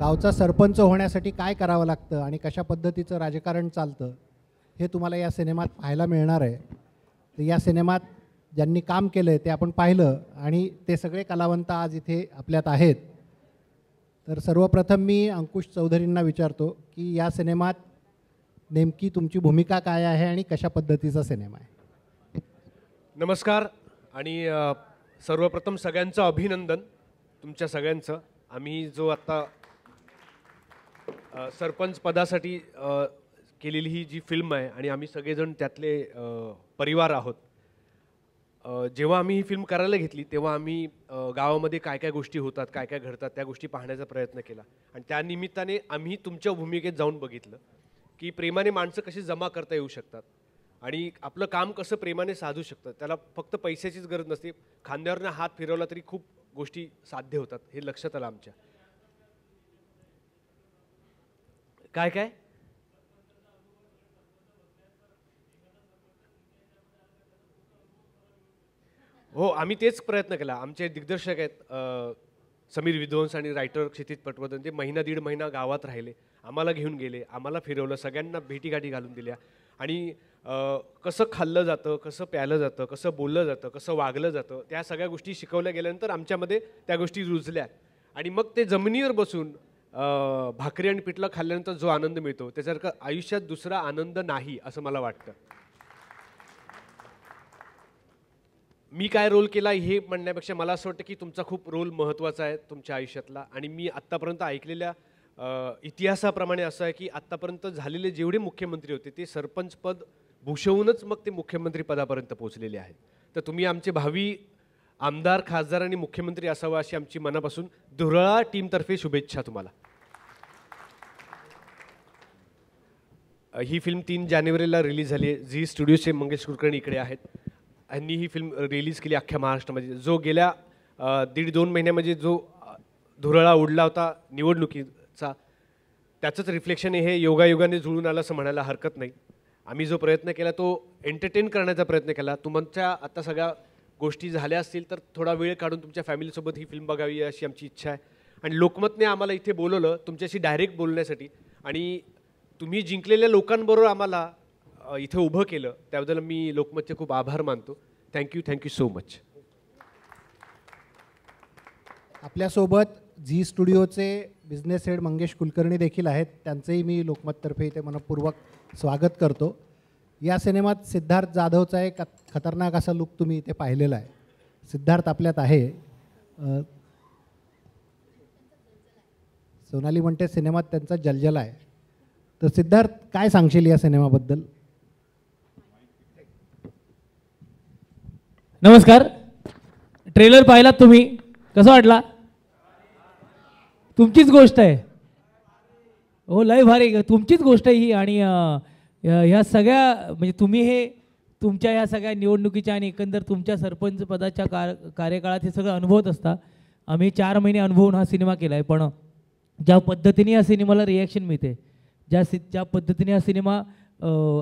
गावचा सरपंच होण्यासाठी काय करावं लागतं आणि कशा पद्धतीचं राजकारण चालतं हे तुम्हाला या सिनेमात पाहायला मिळणार आहे तर या सिनेमात ज्यांनी काम केलं ते आपण पाहिलं आणि ते सगळे कलावंत आज इथे आपल्यात आहेत तर सर्वप्रथम मी अंकुश चौधरींना विचारतो की या सिनेमात नेमकी तुमची भूमिका काय आहे आणि कशा पद्धतीचा सिनेमा आहे नमस्कार आणि सर्वप्रथम सगळ्यांचं अभिनंदन तुमच्या सगळ्यांचं आम्ही जो आत्ता सरपंच पदासाठी केलेली ही जी फिल्म आहे आणि आम्ही सगळेजण त्यातले परिवार आहोत जेव्हा आम्ही ही फिल्म करायला घेतली तेव्हा आम्ही गावामध्ये काय काय गोष्टी होतात काय काय घडतात त्या गोष्टी पाहण्याचा प्रयत्न केला आणि त्या निमित्ताने आम्ही तुमच्या भूमिकेत जाऊन बघितलं की प्रेमाने माणसं कशी जमा करता येऊ शकतात आणि आपलं काम कसं प्रेमाने साधू शकतं त्याला फक्त पैशाचीच गरज नसते खांद्यावरनं हात फिरवला तरी खूप गोष्टी साध्य होतात हे लक्षात आलं आमच्या काय काय हो आम्ही तेच प्रयत्न केला आमचे दिग्दर्शक आहेत समीर विध्वंस आणि रायटर क्षितिज पटवर्धन ते महिना दीड महिना गावात राहिले आम्हाला घेऊन गेले आम्हाला फिरवलं सगळ्यांना भेटीगाठी घालून दिल्या आणि कसं खाल्लं जातं कसं प्यालं जातं कसं बोललं जातं कसं वागलं जातं त्या सगळ्या गोष्टी शिकवल्या गेल्यानंतर आमच्यामध्ये त्या गोष्टी रुजल्या आणि मग ते जमिनीवर बसून भाकरी आणि पिठलं खाल्ल्यानंतर जो आनंद मिळतो त्याच्यासारखं आयुष्यात दुसरा आनंद नाही असं मला वाटतं मी काय रोल केला हे म्हणण्यापेक्षा मला असं वाटतं की तुमचा खूप रोल महत्त्वाचा आहे तुमच्या आयुष्यातला आणि मी आत्तापर्यंत ऐकलेल्या इतिहासाप्रमाणे असं आहे की आत्तापर्यंत झालेले जेवढे मुख्यमंत्री होते ते सरपंच पद भूषवूनच मग ते मुख्यमंत्री पदापर्यंत पोहोचलेले आहेत तर तुम्ही आमचे भावी आमदार खासदार आणि मुख्यमंत्री असावं अशी आमची मनापासून धुरळा टीमतर्फे शुभेच्छा तुम्हाला ही फिल्म तीन जानेवारीला रिलीज झाली आहे झी स्टुडिओचे मंगेश कुलकर्णी इकडे आहेत यांनी ही फिल्म रिलीज केली अख्ख्या महाराष्ट्रामध्ये जो गेल्या दीड दोन महिन्यामध्ये जो धुरळा उडला होता निवडणुकीचा त्याचंच रिफ्लेक्शन हे योगायोगाने जुळून आलं असं म्हणायला हरकत नाही आम्ही जो प्रयत्न केला तो एंटरटेन करण्याचा प्रयत्न केला तुमच्या आता सगळ्या गोष्टी झाल्या असतील तर थोडा वेळ काढून तुमच्या फॅमिलीसोबत ही फिल्म बघावी अशी आमची इच्छा आहे आणि लोकमतने आम्हाला इथे बोलवलं तुमच्याशी डायरेक्ट बोलण्यासाठी आणि तुम्ही जिंकलेल्या लोकांबरोबर आम्हाला इथे उभं केलं त्याबद्दल मी लोकमतचे खूप आभार मानतो थँक्यू थँक्यू सो मच आपल्यासोबत झी स्टुडिओचे बिझनेस हेड मंगेश कुलकर्णी देखील आहेत त्यांचंही मी लोकमततर्फे इथे मनपूर्वक स्वागत करतो या सिनेमात सिद्धार्थ जाधवचा एक खतरनाक असा लुक तुम्ही इथे पाहिलेला आहे सिद्धार्थ आपल्यात आहे सोनाली म्हणते सिनेमात त्यांचा जलजला आहे तर सिद्धार्थ काय सांगशील या सिनेमाबद्दल नमस्कार ट्रेलर पाहिलात तुम्ही कसा वाटला तुमचीच गोष्ट आहे हो लय भारी तुमचीच गोष्ट आहे ही आणि ह्या सगळ्या म्हणजे तुम्ही हे तुमच्या ह्या सगळ्या निवडणुकीच्या आणि एकंदर तुमच्या सरपंच पदाच्या कार कार्यकाळात हे सगळं अनुभवत असता आम्ही चार महिने अनुभवून हा सिनेमा केला आहे पण ज्या पद्धतीने या सिनेमाला रिॲक्शन मिळते ज्या सि ज्या पद्धतीने हा सिनेमा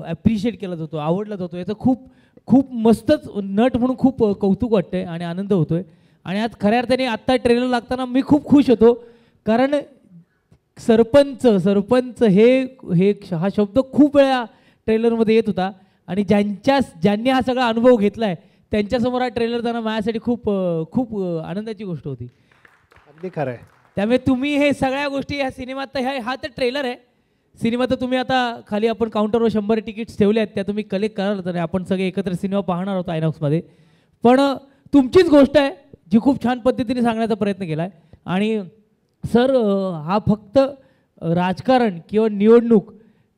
ॲप्रिशिएट केला जातो आवडला जातो याचं खूप खूप मस्तच नट म्हणून खूप कौतुक वाटतं आणि आनंद होतो आहे आणि आज खऱ्या अर्थाने आत्ता ट्रेलर लागताना मी खूप खुश होतो कारण सरपंच सरपंच हे हे हा शब्द खूप वेळा ट्रेलरमध्ये येत होता आणि ज्यांच्या ज्यांनी हा सगळा अनुभव घेतला आहे त्यांच्यासमोर हा ट्रेलर जाणं माझ्यासाठी खूप खूप आनंदाची गोष्ट होती अगदी खरं आहे त्यामुळे तुम्ही हे सगळ्या गोष्टी ह्या सिनेमात तर ह्या हा तर ट्रेलर आहे सिनेमा तर तुम्ही आता खाली आपण काउंटरवर शंभर तिकीट्स ठेवल्या आहेत त्या तुम्ही कलेक्ट कराल तर आपण सगळे एकत्र सिनेमा पाहणार आहोत आयनॉक्समध्ये पण तुमचीच गोष्ट आहे जी खूप छान पद्धतीने सांगण्याचा प्रयत्न केला आहे आणि सर हा फक्त राजकारण किंवा निवडणूक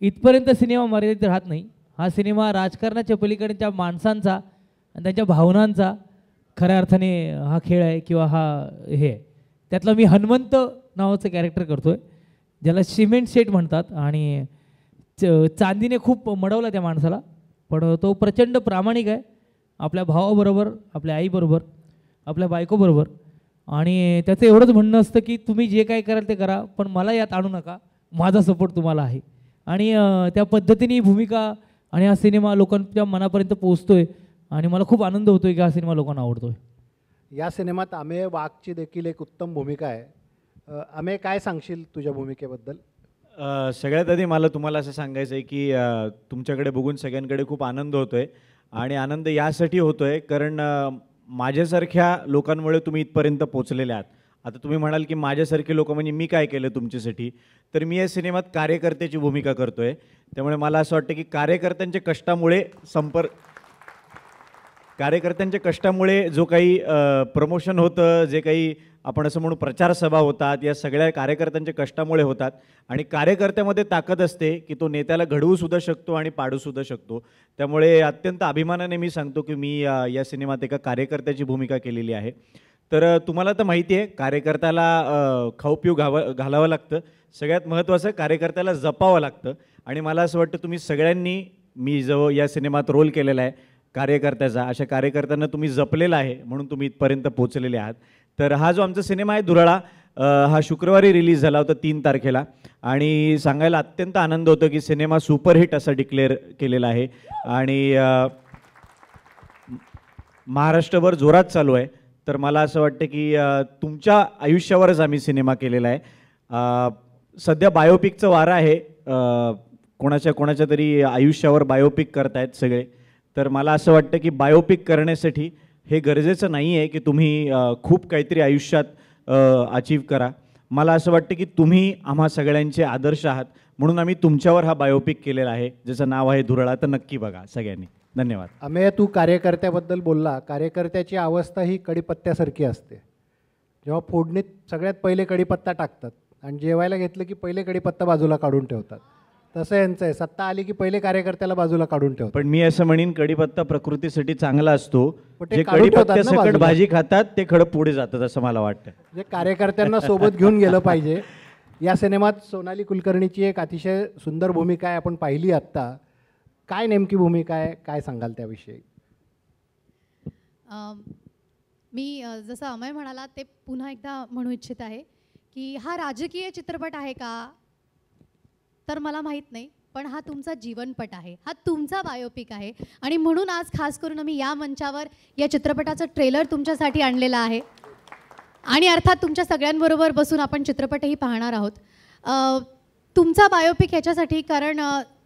इथपर्यंत सिनेमा मर्यादित राहत नाही हा सिनेमा राजकारणाच्या पलीकडे त्या माणसांचा आणि त्यांच्या भावनांचा खऱ्या अर्थाने हा खेळ आहे किंवा हा हे आहे त्यातला मी हनुमंत नावाचं कॅरेक्टर करतो आहे ज्याला सिमेंट सेट म्हणतात आणि च चांदीने खूप मडवला त्या माणसाला पण तो प्रचंड प्रामाणिक आहे आपल्या भावाबरोबर आपल्या आईबरोबर आपल्या बायकोबरोबर आणि त्याचं एवढंच म्हणणं असतं की तुम्ही जे काय कराल ते करा पण मला यात आणू नका माझा सपोर्ट तुम्हाला आहे आणि त्या पद्धतीने ही भूमिका आणि हा सिनेमा लोकांच्या मनापर्यंत पोहोचतो आहे आणि मला खूप आनंद होतो आहे की हा सिनेमा लोकांना आवडतो आहे या सिनेमात आम्ही वाघची देखील एक उत्तम भूमिका आहे आम्ही काय सांगशील तुझ्या भूमिकेबद्दल सगळ्यात आधी मला तुम्हाला असं सांगायचं आहे की तुमच्याकडे बघून सगळ्यांकडे खूप आनंद होतो आहे आणि आनंद यासाठी होतो आहे कारण माझ्यासारख्या लोकांमुळे तुम्ही इथपर्यंत पोचलेले आहात आता तुम्ही म्हणाल की माझ्यासारखे लोक म्हणजे मी काय केलं तुमच्यासाठी तर मी या सिनेमात कार्यकर्त्याची भूमिका करतो आहे त्यामुळे मला असं वाटतं की कार्यकर्त्यांच्या कष्टामुळे संपर्क कार्यकर्त्यांच्या कष्टामुळे जो काही प्रमोशन होतं जे काही आपण असं म्हणू प्रचारसभा होतात या सगळ्या कार्यकर्त्यांच्या कष्टामुळे होतात आणि कार्यकर्त्यामध्ये ताकद असते की तो नेत्याला घडवूसुद्धा शकतो आणि पाडूसुद्धा शकतो त्यामुळे अत्यंत अभिमानाने मी सांगतो की मी या या सिनेमात एका कार्यकर्त्याची भूमिका केलेली आहे तर तुम्हाला तर माहिती आहे कार्यकर्त्याला खाऊपिऊ घावं घालावं लागतं सगळ्यात महत्त्वाचं कार्यकर्त्याला जपावं लागतं आणि मला असं वाटतं तुम्ही सगळ्यांनी मी जो या सिनेमात रोल केलेला आहे कार्यकर्त्याचा अशा कार्यकर्त्यांना तुम्ही जपलेला आहे म्हणून तुम्ही इथपर्यंत पोचलेले आहात तर हा जो आमचा सिनेमा आहे दुराळा हा शुक्रवारी रिलीज झाला होता तीन तारखेला आणि सांगायला अत्यंत आनंद होतो की सिनेमा सुपरहिट असा डिक्लेअर केलेला आहे आणि महाराष्ट्रभर जोरात चालू आहे तर मला असं वाटतं की तुमच्या आयुष्यावरच आम्ही सिनेमा केलेला आहे सध्या बायोपिकचं वारं आहे कोणाच्या कोणाच्या तरी आयुष्यावर बायोपिक करतायत सगळे तर मला असं वाटतं की बायोपिक करण्यासाठी हे गरजेचं नाही आहे की तुम्ही खूप काहीतरी आयुष्यात अचीव करा मला असं वाटतं की तुम्ही आम्हा सगळ्यांचे आदर्श आहात म्हणून आम्ही तुमच्यावर हा बायोपिक केलेला आहे ज्याचं नाव आहे धुरळा तर नक्की बघा सगळ्यांनी धन्यवाद अमेय तू कार्यकर्त्याबद्दल बोलला कार्यकर्त्याची अवस्था ही कडीपत्त्यासारखी असते जेव्हा फोडणीत सगळ्यात पहिले कडीपत्ता टाकतात आणि जेवायला घेतलं की पहिले कडीपत्ता बाजूला काढून ठेवतात तसं यांचं आहे सत्ता आली की पहिले कार्यकर्त्याला बाजूला काढून ठेवतो पण मी असं म्हणेन कढीपत्ता प्रकृतीसाठी चांगला असतो जे कडीपत्ता भाजी खातात ते खडं पुढे जातात असं मला वाटतं जे म्हणजे कार्यकर्त्यांना सोबत घेऊन गेलं पाहिजे या सिनेमात सोनाली कुलकर्णीची एक अतिशय सुंदर भूमिका आहे आपण पाहिली आत्ता काय नेमकी भूमिका आहे काय सांगाल त्याविषयी मी जसं अमय म्हणाला ते पुन्हा एकदा म्हणू इच्छित आहे की हा राजकीय चित्रपट आहे का तर मला माहीत नाही पण हा तुमचा जीवनपट आहे हा तुमचा बायोपिक आहे आणि म्हणून आज खास करून आम्ही या मंचावर या चित्रपटाचं ट्रेलर तुमच्यासाठी आणलेला आहे आणि अर्थात तुमच्या सगळ्यांबरोबर बसून आपण चित्रपटही पाहणार आहोत तुमचा बायोपिक ह्याच्यासाठी कारण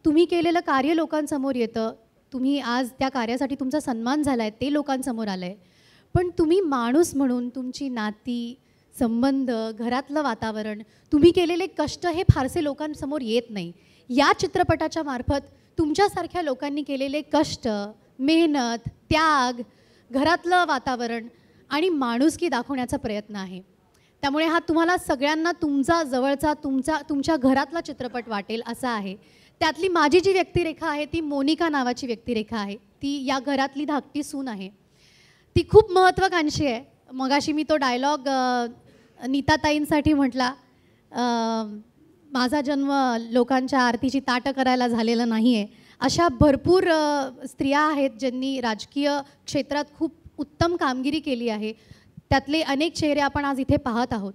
तुम्ही केलेलं कार्य लोकांसमोर येतं तुम्ही आज त्या कार्यासाठी तुमचा सन्मान झाला आहे ते लोकांसमोर आलं आहे पण तुम्ही माणूस म्हणून तुमची नाती संबंध घरातलं वातावरण तुम्ही केलेले कष्ट हे फारसे लोकांसमोर येत नाही या चित्रपटाच्या मार्फत तुमच्यासारख्या लोकांनी केलेले कष्ट मेहनत त्याग घरातलं वातावरण आणि माणुसकी दाखवण्याचा प्रयत्न आहे त्यामुळे हा तुम्हाला सगळ्यांना तुमचा जवळचा तुमचा तुमच्या घरातला चित्रपट वाटेल असा आहे त्यातली माझी जी व्यक्तिरेखा आहे ती मोनिका नावाची व्यक्तिरेखा आहे ती या घरातली धाकटी सून आहे ती खूप महत्त्वाकांक्षी आहे मगाशी मी तो डायलॉग नीताताईंसाठी म्हटला माझा जन्म लोकांच्या आरतीची ताटं करायला झालेला नाही आहे अशा भरपूर स्त्रिया आहेत ज्यांनी राजकीय क्षेत्रात खूप उत्तम कामगिरी केली आहे त्यातले अनेक चेहरे आपण आज इथे पाहत आहोत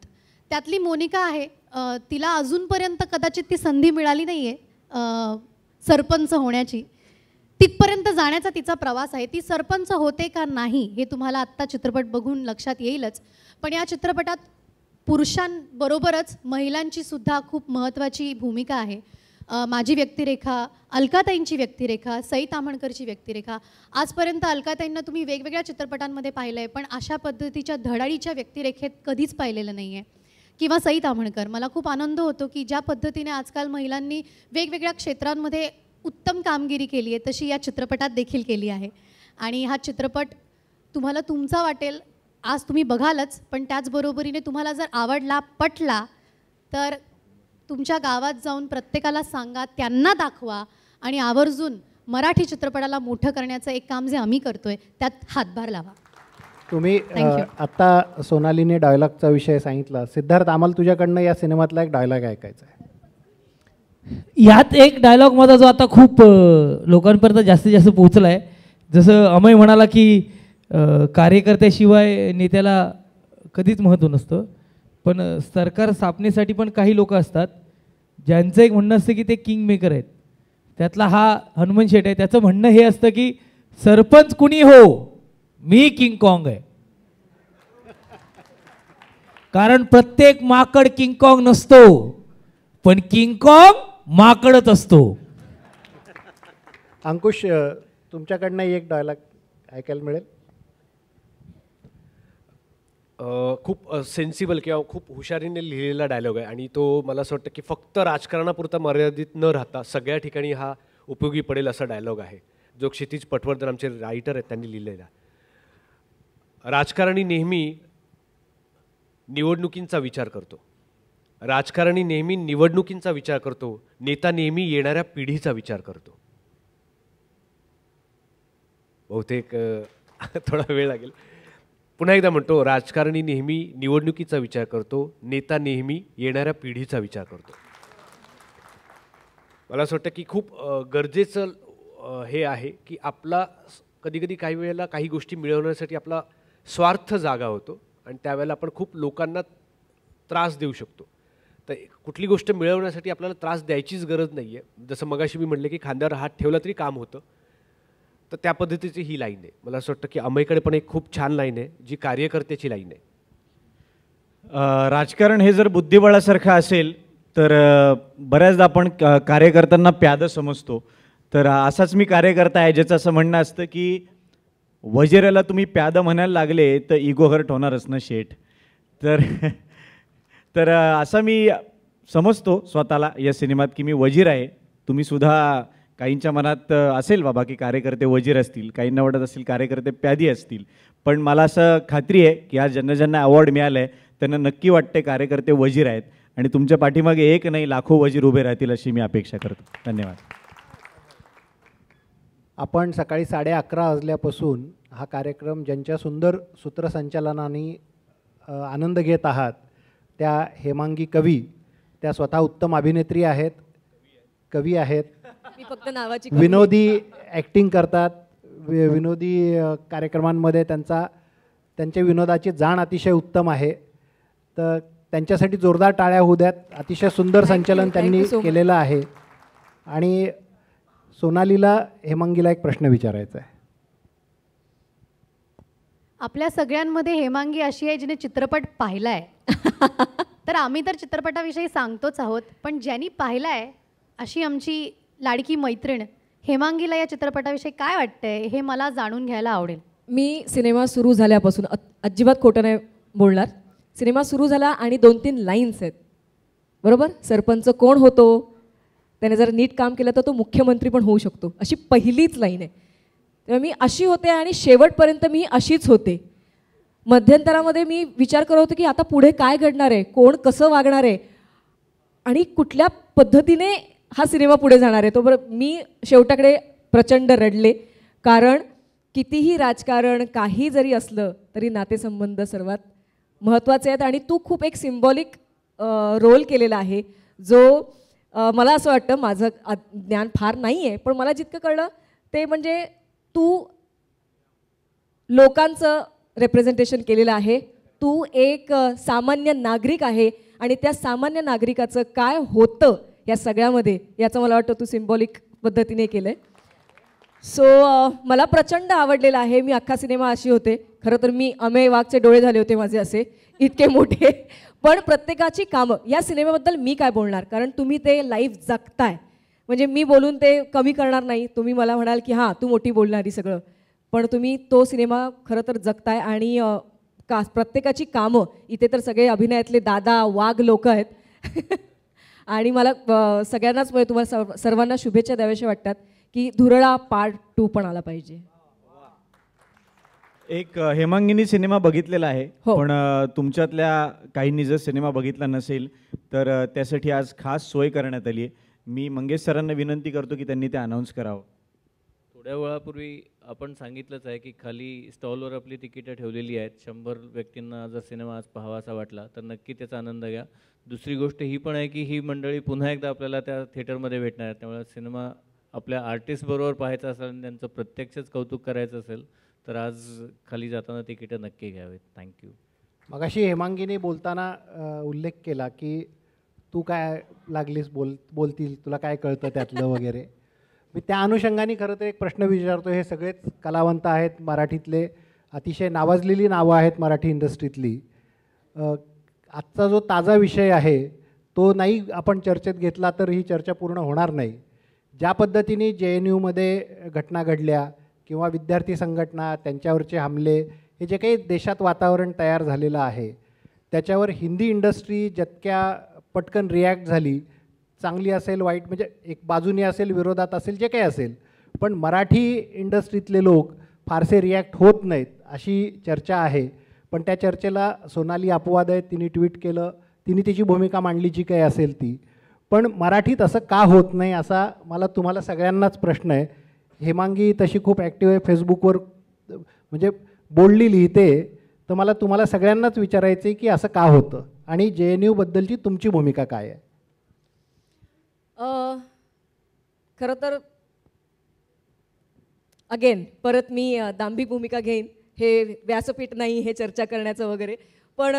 त्यातली मोनिका आहे तिला अजूनपर्यंत कदाचित ती संधी मिळाली नाही आहे सरपंच होण्याची तिथपर्यंत जाण्याचा तिचा प्रवास आहे ती सरपंच होते का नाही हे तुम्हाला आत्ता चित्रपट बघून लक्षात येईलच पण या चित्रपटात पुरुषांबरोबरच महिलांची सुद्धा खूप महत्त्वाची भूमिका आहे माझी व्यक्तिरेखा अलकाताईंची व्यक्तिरेखा सई तामणकरची व्यक्तिरेखा आजपर्यंत अलकाताईंना तुम्ही वेगवेगळ्या चित्रपटांमध्ये पाहिलं आहे पण अशा पद्धतीच्या धडाडीच्या व्यक्तिरेखेत कधीच पाहिलेलं नाही आहे किंवा सई तामणकर मला खूप आनंद होतो की ज्या पद्धतीने आजकाल महिलांनी वेगवेगळ्या क्षेत्रांमध्ये उत्तम कामगिरी केली आहे तशी या चित्रपटात देखील केली आहे आणि हा चित्रपट तुम्हाला तुमचा वाटेल आज तुम्ही बघालच पण त्याचबरोबरीने तुम्हाला जर आवडला पटला तर तुमच्या गावात जाऊन प्रत्येकाला सांगा त्यांना दाखवा आणि आवर्जून मराठी चित्रपटाला मोठं करण्याचं एक काम जे आम्ही करतोय त्यात हातभार लावा तुम्ही आत्ता सोनालीने डायलॉगचा विषय सांगितला सिद्धार्थ आम्हाला तुझ्याकडनं या सिनेमातला एक डायलॉग ऐकायचा आहे यात एक डायलॉग माझा जो आता खूप लोकांपर्यंत जास्तीत जास्त पोहोचला आहे जसं अमय म्हणाला की कार्यकर्त्याशिवाय नेत्याला कधीच महत्त्व नसतं पण सरकार स्थापनेसाठी पण काही लोक असतात ज्यांचं एक म्हणणं असतं की ते किंग मेकर आहेत त्यातला हा हनुमान शेट आहे त्याचं म्हणणं हे असतं की सरपंच कुणी हो मी किंग कॉंग आहे कारण प्रत्येक माकड किंग कॉंग नसतो पण किंग कॉंग माकडच असतो अंकुश तुमच्याकडनं एक डायलॉग ऐकायला मिळेल खूप सेन्सिबल किंवा खूप हुशारीने लिहिलेला डायलॉग आहे आणि तो मला असं वाटतं की फक्त राजकारणापुरता मर्यादित न राहता सगळ्या ठिकाणी हा उपयोगी पडेल असा डायलॉग आहे जो क्षितिज पटवर्धन आमचे रायटर आहेत त्यांनी लिहिलेला राजकारणी नेहमी निवडणुकींचा विचार करतो राजकारणी नेहमी निवडणुकींचा विचार करतो नेता नेहमी येणाऱ्या पिढीचा विचार करतो बहुतेक थोडा वेळ लागेल पुन्हा एकदा म्हणतो राजकारणी नेहमी निवडणुकीचा विचार करतो नेता नेहमी येणाऱ्या पिढीचा विचार करतो मला असं वाटतं की खूप गरजेचं हे आहे की आपला कधी कधी काही वेळेला काही गोष्टी मिळवण्यासाठी आपला स्वार्थ जागा होतो आणि त्यावेळेला आपण खूप लोकांना त्रास देऊ शकतो तर कुठली गोष्ट मिळवण्यासाठी आपल्याला त्रास द्यायचीच गरज नाही आहे जसं मगाशी मी म्हटलं की खांद्यावर हात ठेवला तरी काम होतं तर त्या पद्धतीची ही लाईन आहे मला असं वाटतं की अंबईकडे पण एक खूप छान लाईन आहे जी कार्यकर्त्याची लाईन आहे राजकारण हे जर बुद्धिबळासारखं असेल तर बऱ्याचदा आपण कार्यकर्त्यांना प्यादं समजतो तर असाच मी कार्यकर्ता आहे ज्याचं असं म्हणणं असतं की वजेऱ्याला तुम्ही प्यादं म्हणायला लागले तर इगो हर्ट होणारच ना शेठ तर तर असं मी समजतो स्वतःला या सिनेमात की मी वजीर आहे तुम्हीसुद्धा काहींच्या मनात असेल बाबा की कार्यकर्ते वजीर असतील काहींना आवडत असतील कार्यकर्ते प्यादी असतील पण मला असं खात्री आहे की आज ज्यांना ज्यांना अवॉर्ड मिळालं आहे त्यांना नक्की वाटते कार्यकर्ते वजीर आहेत आणि तुमच्या पाठीमागे एक नाही लाखो वजीर उभे राहतील अशी मी अपेक्षा करतो धन्यवाद आपण सकाळी साडे अकरा वाजल्यापासून हा कार्यक्रम ज्यांच्या सुंदर सूत्रसंचालनाने आनंद घेत आहात त्या हेमांगी कवी त्या स्वतः उत्तम अभिनेत्री आहेत कवी आहेत मी फक्त नावाची विनोदी ऍक्टिंग करतात विनोदी कार्यक्रमांमध्ये त्यांचा त्यांच्या विनोदाची जाण अतिशय उत्तम आहे तर त्यांच्यासाठी जोरदार टाळ्या होऊ द्यात अतिशय सुंदर संचलन त्यांनी केलेलं आहे आणि सोनालीला हेमांगीला एक प्रश्न विचारायचा आहे आपल्या सगळ्यांमध्ये हेमांगी अशी आहे जिने चित्रपट पाहिला आहे तर आम्ही तर चित्रपटाविषयी सांगतोच आहोत पण ज्यांनी पाहिला आहे अशी आमची लाडकी मैत्रीण हेमांगीला या चित्रपटाविषयी काय वाटतंय हे मला जाणून घ्यायला आवडेल मी सिनेमा सुरू झाल्यापासून अजिबात खोटं नाही बोलणार सिनेमा सुरू झाला आणि दोन तीन लाईन्स आहेत बरोबर सरपंच कोण होतो त्याने जर नीट काम केलं तर तो मुख्यमंत्री पण होऊ शकतो अशी पहिलीच लाईन आहे तेव्हा मी अशी होते आणि शेवटपर्यंत मी अशीच होते मध्यंतरामध्ये मी विचार करत होतो की आता पुढे काय घडणार आहे कोण कसं वागणार आहे आणि कुठल्या पद्धतीने हा सिनेमा पुढे जाणार आहे तो बरं मी शेवटाकडे प्रचंड रडले कारण कितीही राजकारण काही जरी असलं तरी नातेसंबंध सर्वात महत्त्वाचे आहेत आणि तू खूप एक सिम्बॉलिक रोल केलेला आहे जो मला असं वाटतं माझं ज्ञान फार नाही आहे पण मला जितकं कळलं ते म्हणजे तू लोकांचं रेप्रेझेंटेशन केलेलं आहे तू एक सामान्य नागरिक आहे आणि त्या सामान्य नागरिकाचं काय होतं या सगळ्यामध्ये याचं मला वाटतं तू सिम्बॉलिक पद्धतीने केलं आहे सो मला प्रचंड आवडलेलं आहे मी अख्खा सिनेमा अशी होते खरं तर मी अमेय वाघचे डोळे झाले होते माझे असे इतके मोठे पण प्रत्येकाची कामं या सिनेमाबद्दल मी काय बोलणार कारण तुम्ही ते लाईव्ह जगताय म्हणजे मी बोलून ते कमी करणार नाही तुम्ही मला म्हणाल की हां तू मोठी बोलणारी सगळं पण तुम्ही तो सिनेमा खरं तर जगताय आणि का प्रत्येकाची कामं इथे तर सगळे अभिनयातले दादा वाघ लोक आहेत आणि मला सगळ्यांनाच म्हणजे तुम्हाला सर्वांना शुभेच्छा द्याव्याशी वाटतात की धुरळा पार्ट टू पण आला पाहिजे एक हेमांगिनी सिनेमा बघितलेला आहे हो. पण तुमच्यातल्या काहींनी जर सिनेमा बघितला नसेल तर त्यासाठी आज खास सोय करण्यात आली आहे मी मंगेश सरांना विनंती करतो की त्यांनी ते अनाऊन्स करावं थोड्या वेळापूर्वी आपण सांगितलंच आहे की खाली स्टॉलवर आपली तिकीटं ठेवलेली आहेत शंभर व्यक्तींना जर सिनेमा आज असा वाटला तर नक्की त्याचा आनंद घ्या दुसरी गोष्ट ही पण आहे की ही मंडळी पुन्हा एकदा आपल्याला त्या थिएटरमध्ये भेटणार आहेत त्यामुळे सिनेमा आपल्या आर्टिस्टबरोबर पाहायचा असेल आणि त्यांचं प्रत्यक्षच कौतुक करायचं असेल तर आज खाली जाताना तिकीटं नक्की घ्यावेत थँक्यू मग अशी हेमांगीने बोलताना उल्लेख केला की तू काय लागलीस बोल बोलतील तुला काय कळतं त्यातलं वगैरे मी त्या अनुषंगाने खरं तर एक प्रश्न विचारतो हे सगळेच कलावंत आहेत मराठीतले अतिशय नावाजलेली नावं आहेत मराठी इंडस्ट्रीतली आजचा जो ताजा विषय आहे तो नाही आपण चर्चेत घेतला तर ही चर्चा पूर्ण होणार नाही ज्या पद्धतीने जे एन यूमध्ये घटना घडल्या किंवा विद्यार्थी संघटना त्यांच्यावरचे हमले हे जे काही देशात वातावरण तयार झालेलं आहे त्याच्यावर हिंदी इंडस्ट्री जितक्या पटकन रिॲक्ट झाली चांगली असेल वाईट म्हणजे एक बाजूने असेल विरोधात असेल जे काही असेल पण मराठी इंडस्ट्रीतले लोक फारसे रिॲक्ट होत नाहीत अशी चर्चा आहे पण त्या चर्चेला सोनाली अपवाद आहे तिने ट्विट केलं तिने तिची भूमिका मांडली जी काही असेल ती पण मराठीत असं का होत नाही असा मला तुम्हाला सगळ्यांनाच प्रश्न आहे हेमांगी तशी खूप ॲक्टिव्ह आहे फेसबुकवर म्हणजे बोलली लिहिते तर मला तुम्हाला सगळ्यांनाच विचारायचं आहे की असं का होतं आणि जे एन यूबद्दलची तुमची भूमिका काय आहे खरं तर अगेन परत मी दांभी भूमिका घेईन हे व्यासपीठ नाही हे चर्चा करण्याचं वगैरे पण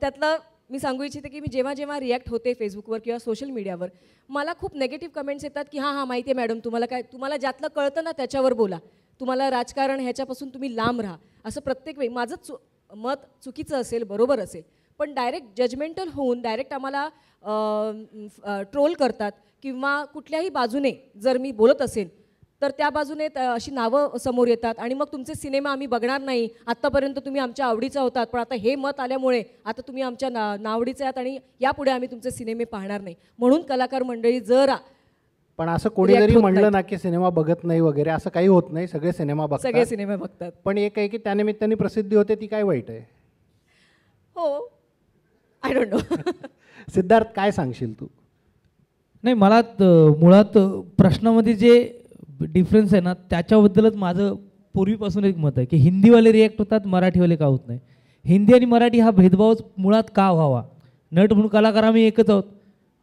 त्यातलं मी सांगू इच्छिते की मी जेव्हा जेव्हा रिॲक्ट होते फेसबुकवर किंवा सोशल मीडियावर मला खूप नेगेटिव्ह कमेंट्स येतात की हां हां माहिती आहे मॅडम तुम्हाला काय तुम्हाला ज्यातलं कळतं ना त्याच्यावर बोला तुम्हाला राजकारण ह्याच्यापासून तुम्ही लांब राहा असं प्रत्येक वेळी माझं चु मत चुकीचं असेल बरोबर असेल पण डायरेक्ट जजमेंटल होऊन डायरेक्ट आम्हाला ट्रोल करतात किंवा कुठल्याही बाजूने जर मी बोलत असेल तर त्या बाजूने अशी नावं समोर येतात आणि मग तुमचे सिनेमा आम्ही बघणार नाही आत्तापर्यंत तुम्ही आमच्या आवडीचा होतात पण आता हे मत आल्यामुळे आता तुम्ही आमच्या ना नावडीचे आहात आणि यापुढे आम्ही तुमचे सिनेमे पाहणार नाही म्हणून कलाकार मंडळी जरा पण असं कोणीतरी म्हणलं ना की सिनेमा बघत नाही वगैरे असं काही होत नाही सगळे सिनेमा बघतात सगळे सिनेमा बघतात पण एक आहे की त्यानिमित्ताने प्रसिद्धी होते ती काय वाईट आहे हो आय डोंट नो सिद्धार्थ काय सांगशील तू नाही मला मुळात प्रश्नामध्ये जे डिफरन्स आहे ना त्याच्याबद्दलच माझं पूर्वीपासून एक मत आहे की हिंदीवाले रिॲक्ट होतात मराठीवाले का होत नाही हिंदी आणि मराठी हा भेदभावच मुळात का व्हावा नट म्हणून कलाकार आम्ही एकच आहोत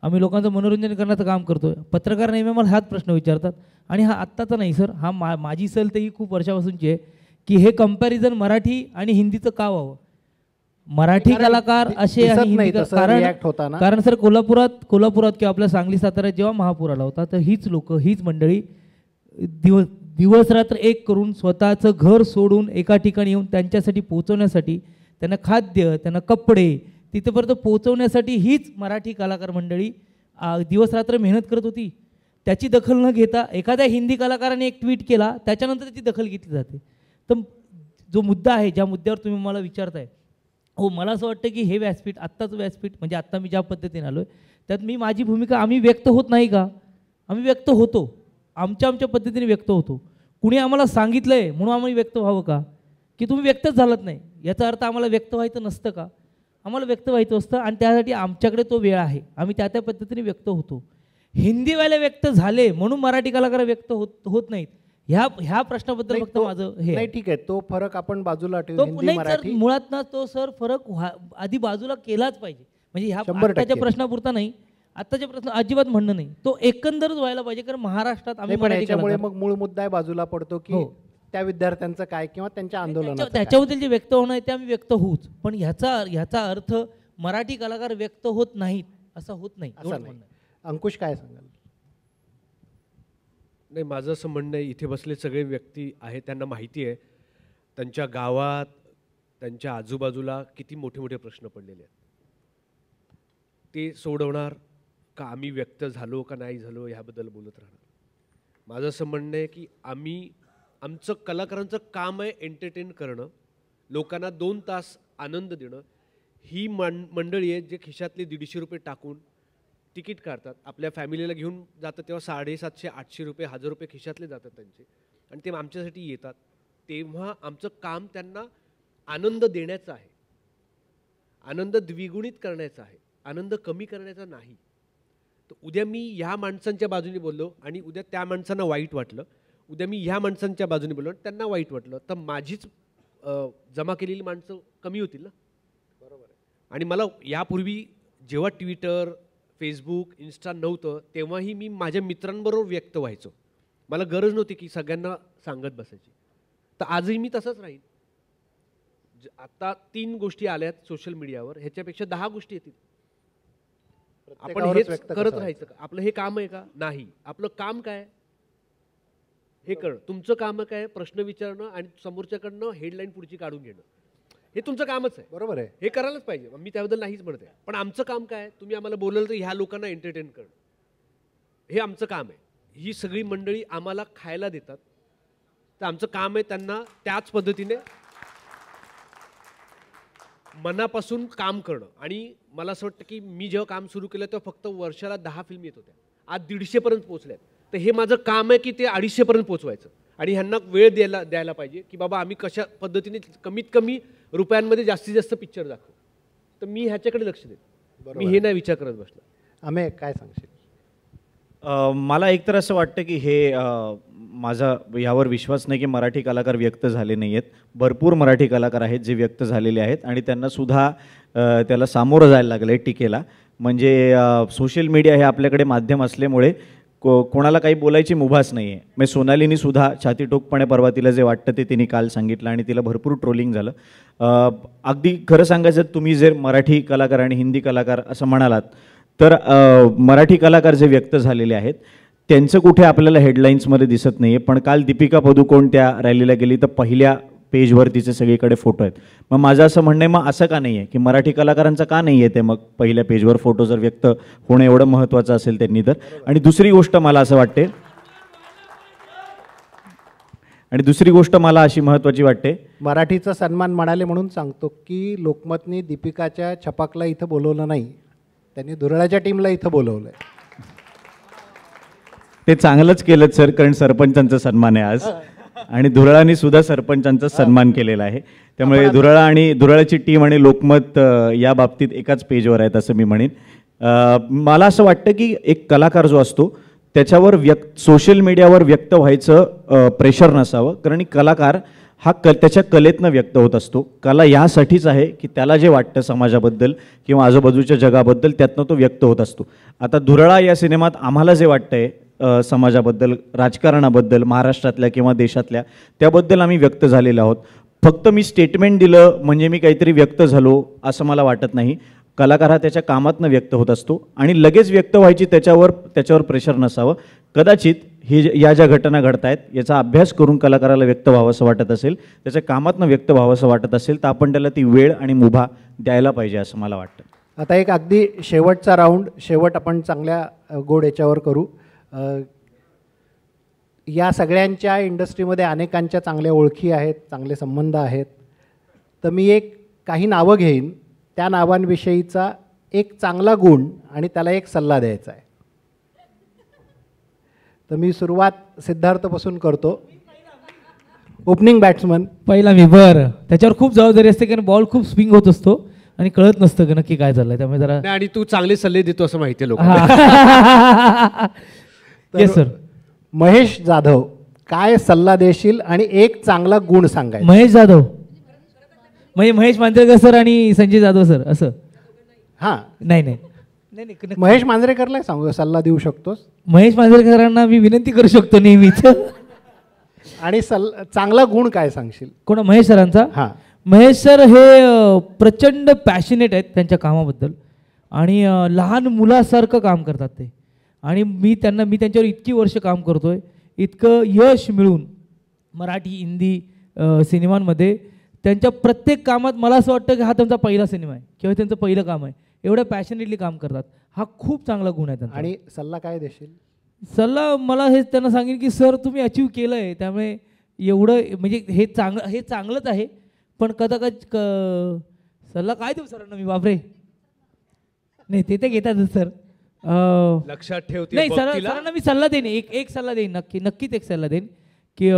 आम्ही लोकांचं मनोरंजन करण्याचं काम करतो आहे पत्रकार नेहमी आम्हाला हाच प्रश्न विचारतात आणि हा आत्ताचा नाही सर हा मा माझी सल तर ही खूप वर्षापासूनची आहे की हे कंपॅरिझन मराठी आणि हिंदीचं का व्हावं मराठी कलाकार असे कारण कारण सर कोल्हापुरात कोल्हापुरात किंवा आपल्या सांगली सातारा जेव्हा महापूर आला होता तर हीच लोक हीच मंडळी दिवस दिवसरात्र एक करून स्वतःचं घर सोडून एका ठिकाणी येऊन त्यांच्यासाठी पोचवण्यासाठी त्यांना खाद्य त्यांना कपडे तिथेपर्यंत पोचवण्यासाठी हीच मराठी कलाकार मंडळी दिवसरात्र मेहनत करत होती त्याची दखल न घेता एखाद्या हिंदी कलाकाराने एक ट्विट केला त्याच्यानंतर त्याची दखल घेतली जाते तर जो मुद्दा आहे ज्या मुद्द्यावर तुम्ही मला विचारताय हो मला असं वाटतं की हे व्यासपीठ आत्ताचं व्यासपीठ म्हणजे आत्ता मी ज्या पद्धतीने आलो आहे त्यात मी माझी भूमिका आम्ही व्यक्त होत नाही का आम्ही व्यक्त होतो आमच्या आमच्या पद्धतीने व्यक्त होतो कुणी आम्हाला सांगितलंय म्हणून आम्ही व्यक्त व्हावं का की तुम्ही व्यक्तच झालात नाही याचा अर्थ आम्हाला व्यक्त व्हायचं नसतं का आम्हाला व्यक्त व्हायचं असतं आणि त्यासाठी आमच्याकडे तो वेळ आहे आम्ही त्या त्या पद्धतीने व्यक्त होतो हिंदीवाले व्यक्त झाले म्हणून मराठी कलाकार व्यक्त होत होत नाहीत ह्या ह्या प्रश्नाबद्दल फक्त माझं हे नाही ठीक आहे तो फरक आपण बाजूला मुळात ना तो सर फरक आधी बाजूला केलाच पाहिजे म्हणजे ह्या प्रश्नापुरता नाही आताचे प्रश्न अजिबात म्हणणं नाही तो एकंदरच व्हायला पाहिजे कारण महाराष्ट्रात आम्ही पण याच्यामुळे मग मूळ मुद्दा बाजूला पडतो की हो. त्या विद्यार्थ्यांचं काय किंवा त्यांच्या आंदोलन त्याच्याबद्दल जे व्यक्त होणं आहे ते आम्ही व्यक्त होऊच पण ह्याचा ह्याचा अर्थ मराठी कलाकार व्यक्त होत नाहीत असं होत नाही अंकुश काय सांगाल नाही माझं असं म्हणणं आहे इथे बसले सगळे व्यक्ती आहेत त्यांना माहिती आहे त्यांच्या गावात त्यांच्या आजूबाजूला किती मोठे मोठे प्रश्न पडलेले आहेत ते सोडवणार का आम्ही व्यक्त झालो का नाही झालो ह्याबद्दल बोलत राहणार माझं असं म्हणणं आहे की आम्ही आमचं कलाकारांचं काम आहे एंटरटेन करणं लोकांना दोन तास आनंद देणं ही मं मंडळी आहे जे खिशातले दीडशे रुपये टाकून तिकीट काढतात आपल्या फॅमिलीला घेऊन जातात तेव्हा साडेसातशे आठशे रुपये हजार रुपये खिशातले जातात त्यांचे आणि ते आमच्यासाठी येतात तेव्हा आमचं काम त्यांना आनंद देण्याचं आहे आनंद द्विगुणित करण्याचा आहे आनंद कमी करण्याचा नाही तर उद्या मी ह्या माणसांच्या बाजूने बोललो आणि उद्या त्या माणसांना वाईट वाटलं उद्या मी ह्या माणसांच्या बाजूने बोललो आणि त्यांना वाईट वाटलं तर माझीच जमा केलेली माणसं कमी होतील ना बरोबर आहे आणि मला यापूर्वी जेव्हा ट्विटर फेसबुक इन्स्टा नव्हतं तेव्हाही मी माझ्या मित्रांबरोबर व्यक्त व्हायचो मला गरज नव्हती की सगळ्यांना सांगत बसायची तर आजही मी तसंच राहीन ज आत्ता तीन गोष्टी आल्यात सोशल मीडियावर ह्याच्यापेक्षा दहा गोष्टी येतील आपण हेच करत राहायचं का आपलं हे काम आहे का नाही आपलं काम काय हे करणं तुमचं काम काय प्रश्न विचारणं आणि समोरच्याकडनं हेडलाईन पुढची काढून घेणं हे तुमचं कामच आहे बरोबर आहे हे करायलाच पाहिजे मी त्याबद्दल नाहीच म्हणते पण आमचं काम काय तुम्ही आम्हाला बोललं तर ह्या लोकांना एंटरटेन करणं हे आमचं काम आहे ही सगळी मंडळी आम्हाला खायला देतात तर आमचं काम आहे त्यांना त्याच पद्धतीने मनापासून काम करणं आणि मला असं वाटतं की मी जेव्हा काम सुरू केलं तेव्हा फक्त वर्षाला दहा फिल्म येत होत्या आज दीडशेपर्यंत पोचल्यात तर हे माझं काम आहे की ते अडीचशेपर्यंत पोचवायचं आणि ह्यांना वेळ द्यायला द्यायला पाहिजे की बाबा आम्ही कशा पद्धतीने कमीत कमी रुपयांमध्ये जास्तीत जास्त पिक्चर दाखवू तर मी ह्याच्याकडे लक्ष देतो मी हे नाही विचार करत बसलो आम्ही काय सांगशील मला एकतर असं वाटतं की हे माझा यावर विश्वास नाही की मराठी कलाकार व्यक्त झाले नाही आहेत भरपूर मराठी कलाकार आहेत जे व्यक्त झालेले आहेत आणि त्यांनासुद्धा त्याला सामोरं जायला लागलं आहे टीकेला म्हणजे सोशल मीडिया हे आपल्याकडे माध्यम असल्यामुळे को कोणाला काही बोलायची मुभास नाही आहे मग म्हणजे सोनालीनी सुद्धा छातीटोकपणे परवा तिला जे वाटतं ते तिने काल सांगितलं आणि तिला भरपूर ट्रोलिंग झालं अगदी खरं सांगायचं तुम्ही जर मराठी कलाकार आणि हिंदी कलाकार असं म्हणालात तर मराठी कलाकार जे व्यक्त झालेले आहेत त्यांचं कुठे आपल्याला हेडलाईन्समध्ये दिसत नाही आहे पण काल दीपिका पदुकोण त्या रॅलीला गेली तर पहिल्या पेजवर तिचे सगळीकडे फोटो आहेत मग माझं असं म्हणणं आहे मग असं का नाही आहे की मराठी कलाकारांचं का नाही आहे ते मग पहिल्या पेजवर फोटो जर व्यक्त होणं एवढं महत्त्वाचं असेल त्यांनी तर आणि दुसरी गोष्ट मला असं वाटते आणि दुसरी गोष्ट मला अशी महत्त्वाची वाटते मराठीचा सन्मान म्हणाले म्हणून सांगतो की लोकमतनी दीपिकाच्या छपाकला इथं बोलवलं नाही त्यांनी धुरळाच्या टीमला इथं बोलवलं आहे ते चांगलंच केलं सर कारण सरपंचांचा सन्मान आहे आज हो. आणि धुराळांनी सुद्धा सरपंचांचा हो. सन्मान केलेला आहे त्यामुळे धुरळा आणि धुरळाची टीम आणि लोकमत या बाबतीत एकाच पेजवर आहेत असं मी म्हणेन मला असं वाटतं की एक कलाकार जो असतो त्याच्यावर व्यक्त सोशल मीडियावर व्यक्त व्हायचं प्रेशर नसावं कारण कलाकार हा क त्याच्या कलेतनं व्यक्त होत असतो कला यासाठीच आहे की त्याला जे वाटतं समाजाबद्दल किंवा आजूबाजूच्या जगाबद्दल त्यातनं तो व्यक्त होत असतो आता धुरळा या सिनेमात आम्हाला जे वाटतंय समाजाबद्दल राजकारणाबद्दल महाराष्ट्रातल्या किंवा देशातल्या त्याबद्दल आम्ही व्यक्त झालेलो आहोत फक्त मी स्टेटमेंट दिलं म्हणजे मी काहीतरी व्यक्त झालो असं मला वाटत नाही कलाकार हा त्याच्या कामातनं व्यक्त होत असतो आणि लगेच व्यक्त व्हायची त्याच्यावर त्याच्यावर प्रेशर नसावं कदाचित ही या ज्या घटना घडत आहेत याचा अभ्यास करून कलाकाराला व्यक्त व्हावंसं वाटत असेल त्याच्या कामातनं व्यक्त व्हावंसं वाटत असेल तर आपण त्याला ती वेळ आणि मुभा द्यायला पाहिजे असं मला वाटतं आता एक अगदी शेवटचा राऊंड शेवट आपण चांगल्या गोड याच्यावर करू या सगळ्यांच्या इंडस्ट्रीमध्ये अनेकांच्या चांगल्या ओळखी आहेत चांगले संबंध आहेत तर मी एक काही नावं घेईन त्या नावांविषयीचा एक चांगला गुण आणि त्याला एक सल्ला द्यायचा आहे तर मी सुरुवात सिद्धार्थपासून करतो ओपनिंग बॅट्समन पहिला मी भर त्याच्यावर खूप जबाबदारी असते कारण बॉल खूप स्विंग होत असतो आणि कळत नसतं की नक्की काय झालं त्यामुळे जरा आणि तू चांगले सल्ले देतो असं माहिती आहे लोक येस सर महेश जाधव काय सल्ला देशील आणि एक चांगला गुण सांगाय महेश जाधव म्हणजे महेश मांजरेकर सर आणि संजय जाधव सर असं हां नाही नाही नाही नाही महेश मांजरेकरला सांगू सल्ला देऊ शकतोस महेश मांजरेकरांना मी विनंती करू शकतो नेहमीच आणि सल्ला चांगला गुण काय सांगशील कोण महेश सरांचा हां महेश सर हे प्रचंड पॅशनेट आहेत त्यांच्या कामाबद्दल आणि लहान मुलासारखं काम करतात ते आणि मी त्यांना मी त्यांच्यावर इतकी वर्ष काम करतो आहे इतकं यश मिळून मराठी हिंदी सिनेमांमध्ये त्यांच्या प्रत्येक कामात मला असं वाटतं की हा त्यांचा पहिला सिनेमा आहे किंवा त्यांचं पहिलं काम आहे एवढं पॅशनेटली काम करतात हा खूप चांगला गुण आहे त्यांचा आणि सल्ला काय देशील सल्ला मला हेच त्यांना सांगेन की सर तुम्ही अचीव केलं आहे त्यामुळे एवढं म्हणजे हे चांगलं हे चांगलंच आहे पण कदाकच क सल्ला काय देऊ सरांना मी बापरे नाही ते तर घेतातच सर Oh. लक्षात ठेवते नाही सरांना मी सल्ला देईन एक एक सल्ला देईन नक्की नक्कीच एक सल्ला देईन की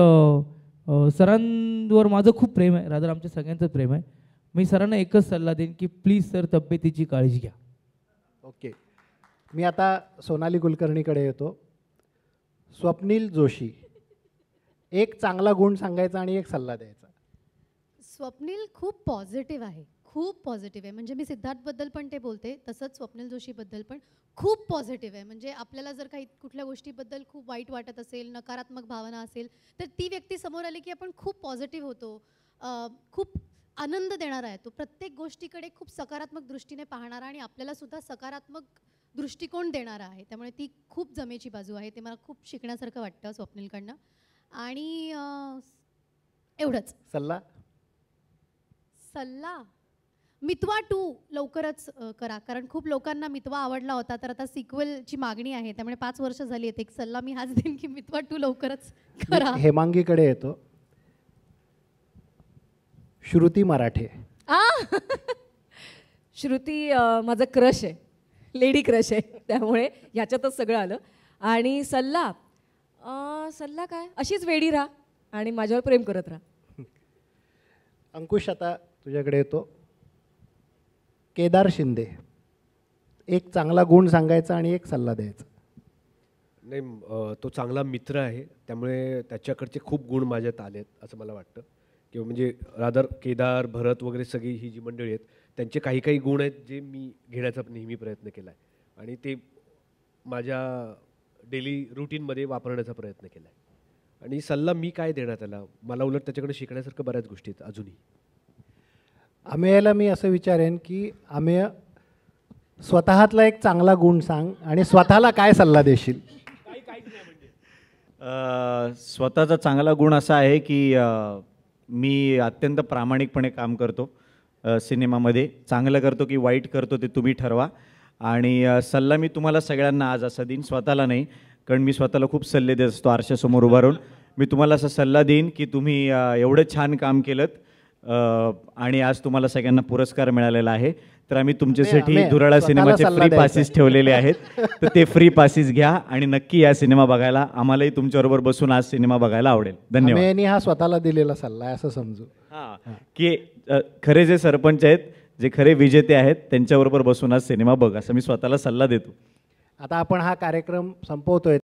सरांवर माझं खूप प्रेम आहे रादर आमच्या सगळ्यांचं प्रेम आहे मी सरांना एकच सल्ला देईन की प्लीज सर तब्येतीची काळजी घ्या ओके मी आता सोनाली कुलकर्णीकडे येतो स्वप्नील जोशी एक चांगला गुण सांगायचा आणि एक सल्ला द्यायचा स्वप्नील खूप पॉझिटिव्ह आहे खूप पॉझिटिव्ह आहे म्हणजे मी सिद्धार्थबद्दल पण ते बोलते तसंच स्वप्नील जोशीबद्दल पण खूप पॉझिटिव्ह आहे म्हणजे आपल्याला जर काही कुठल्या गोष्टीबद्दल खूप वाईट वाटत असेल नकारात्मक भावना असेल तर ती व्यक्ती समोर आली की आपण खूप पॉझिटिव्ह होतो खूप आनंद देणारा आहे तो प्रत्येक गोष्टीकडे खूप सकारात्मक दृष्टीने पाहणारा आणि आपल्याला सुद्धा सकारात्मक दृष्टिकोन देणारा आहे त्यामुळे ती खूप जमेची बाजू आहे ते मला खूप शिकण्यासारखं वाटतं स्वप्नीलकडनं आणि एवढंच सल्ला सल्ला मितवा टू लवकरच करा कारण खूप लोकांना मितवा आवडला होता तर आता सिक्वेलची मागणी आहे त्यामुळे पाच वर्ष झाली आहेत एक सल्ला मी हाच देईन की मितवा टू लवकरच करा हेमांगीकडे येतो श्रुती मराठे श्रुती माझं क्रश आहे लेडी क्रश आहे त्यामुळे ह्याच्यातच सगळं आलं आणि सल्ला सल्ला काय अशीच वेडी राहा आणि माझ्यावर प्रेम करत राहा अंकुश आता तुझ्याकडे येतो केदार शिंदे एक चांगला गुण सांगायचा आणि एक सल्ला द्यायचा नाही तो चांगला मित्र आहे त्यामुळे त्याच्याकडचे खूप गुण माझ्यात आले आहेत असं मला वाटतं किंवा म्हणजे रादर केदार भरत वगैरे सगळी ही जी मंडळी आहेत त्यांचे काही काही गुण आहेत जे मी घेण्याचा नेहमी प्रयत्न केला आहे आणि ते माझ्या डेली रुटीनमध्ये वापरण्याचा प्रयत्न केला आहे आणि सल्ला मी काय देणार त्याला मला उलट त्याच्याकडे शिकण्यासारखं बऱ्याच गोष्टी आहेत अजूनही अमेयला मी असं विचारेन की अमेय स्वतःतला एक चांगला गुण सांग आणि स्वतःला काय सल्ला देशील स्वतःचा चांगला गुण असा आहे की मी अत्यंत प्रामाणिकपणे काम करतो सिनेमामध्ये चांगलं करतो की वाईट करतो ते तुम्ही ठरवा आणि सल्ला मी तुम्हाला सगळ्यांना आज असा देईन स्वतःला नाही कारण मी स्वतःला खूप सल्ले देत असतो आरशासमोर उभारून मी तुम्हाला असा सल्ला देईन की तुम्ही एवढं छान काम केलं आणि आज तुम्हाला सगळ्यांना पुरस्कार मिळालेला आहे तर आम्ही तुमच्यासाठी धुराळा सिनेमाचे फ्री पासेस ठेवलेले आहेत तर ते फ्री पासेस घ्या आणि नक्की या सिनेमा बघायला आम्हालाही तुमच्याबरोबर बसून आज सिनेमा बघायला आवडेल धन्यवाद हा स्वतःला दिलेला सल्ला आहे असं समजू हा की खरे जे सरपंच आहेत जे खरे विजेते आहेत त्यांच्याबरोबर बसून आज सिनेमा बघ असं मी स्वतःला सल्ला देतो आता आपण हा कार्यक्रम संपवतोय